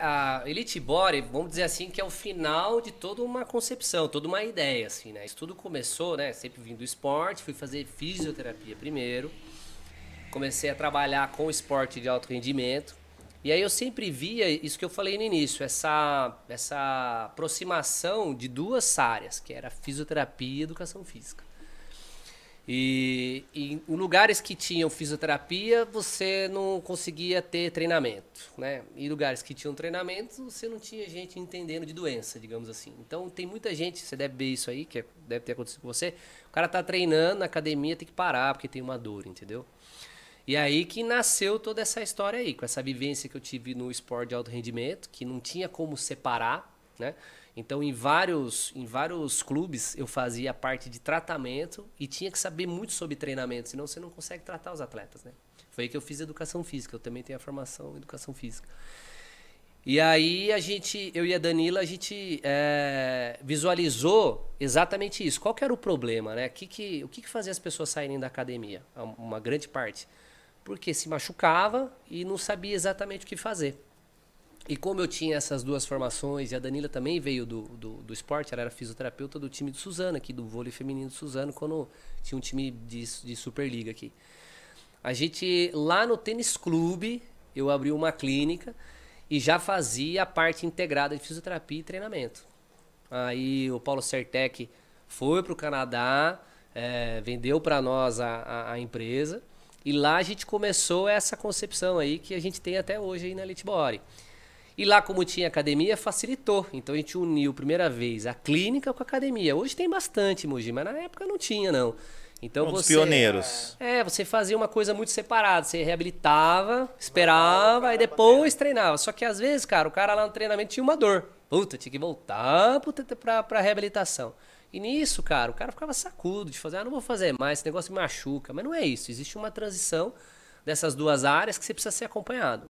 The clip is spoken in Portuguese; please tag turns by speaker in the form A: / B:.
A: A Elite Body, vamos dizer assim, que é o final de toda uma concepção, toda uma ideia, assim, né? Isso tudo começou, né? Sempre vim do esporte, fui fazer fisioterapia primeiro. Comecei a trabalhar com esporte de alto rendimento. E aí eu sempre via isso que eu falei no início, essa, essa aproximação de duas áreas, que era fisioterapia e educação física. E, em lugares que tinham fisioterapia, você não conseguia ter treinamento, né? Em lugares que tinham treinamento, você não tinha gente entendendo de doença, digamos assim. Então tem muita gente, você deve ver isso aí, que é, deve ter acontecido com você. O cara tá treinando na academia, tem que parar porque tem uma dor, entendeu? E aí que nasceu toda essa história aí, com essa vivência que eu tive no esporte de alto rendimento, que não tinha como separar né? Então, em vários, em vários clubes, eu fazia parte de tratamento e tinha que saber muito sobre treinamento, senão você não consegue tratar os atletas. Né? Foi aí que eu fiz educação física, eu também tenho a formação em educação física. E aí a gente, eu e a Danila, a gente é, visualizou exatamente isso. Qual que era o problema, né? O que, que, o que, que fazia as pessoas saírem da academia? Uma grande parte. Porque se machucava e não sabia exatamente o que fazer. E como eu tinha essas duas formações, e a Danila também veio do, do, do, esporte, ela era fisioterapeuta do time do Suzano, aqui do vôlei feminino do Suzano, quando tinha um time de, de Superliga aqui. A gente, lá no tênis clube, eu abri uma clínica e já fazia a parte integrada de fisioterapia e treinamento. Aí o Paulo Sertec foi para o Canadá, é, vendeu para nós a, a, a, empresa, e lá a gente começou essa concepção aí que a gente tem até hoje aí na Litbore. E lá, como tinha academia, facilitou. Então a gente uniu primeira vez a clínica com a academia. Hoje tem bastante, Mogi, mas na época não tinha, não. Então um você, pioneiros. É, você fazia uma coisa muito separada. Você reabilitava, esperava e depois treinava. Só que às vezes, cara, o cara lá no treinamento tinha uma dor. Puta, tinha que voltar pra, pra reabilitação. E nisso, cara, o cara ficava sacudo de fazer, ah, não vou fazer mais, esse negócio me machuca. Mas não é isso. Existe uma transição dessas duas áreas que você precisa ser acompanhado.